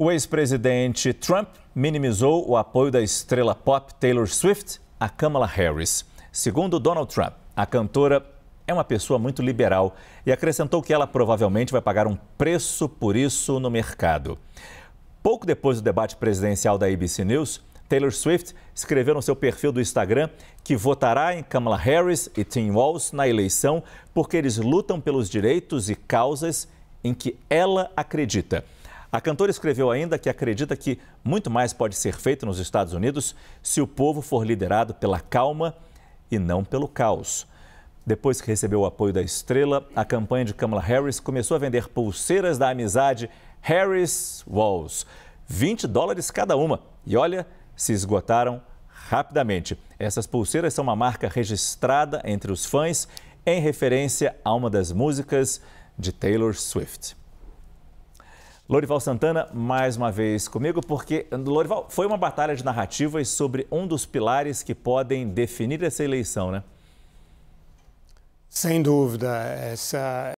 O ex-presidente Trump minimizou o apoio da estrela pop Taylor Swift a Kamala Harris. Segundo Donald Trump, a cantora é uma pessoa muito liberal e acrescentou que ela provavelmente vai pagar um preço por isso no mercado. Pouco depois do debate presidencial da ABC News, Taylor Swift escreveu no seu perfil do Instagram que votará em Kamala Harris e Tim Walz na eleição porque eles lutam pelos direitos e causas em que ela acredita. A cantora escreveu ainda que acredita que muito mais pode ser feito nos Estados Unidos se o povo for liderado pela calma e não pelo caos. Depois que recebeu o apoio da estrela, a campanha de Kamala Harris começou a vender pulseiras da amizade Harris Walls, 20 dólares cada uma. E olha, se esgotaram rapidamente. Essas pulseiras são uma marca registrada entre os fãs em referência a uma das músicas de Taylor Swift. Lorival Santana, mais uma vez comigo, porque, Lorival, foi uma batalha de narrativas sobre um dos pilares que podem definir essa eleição, né? Sem dúvida. Essa,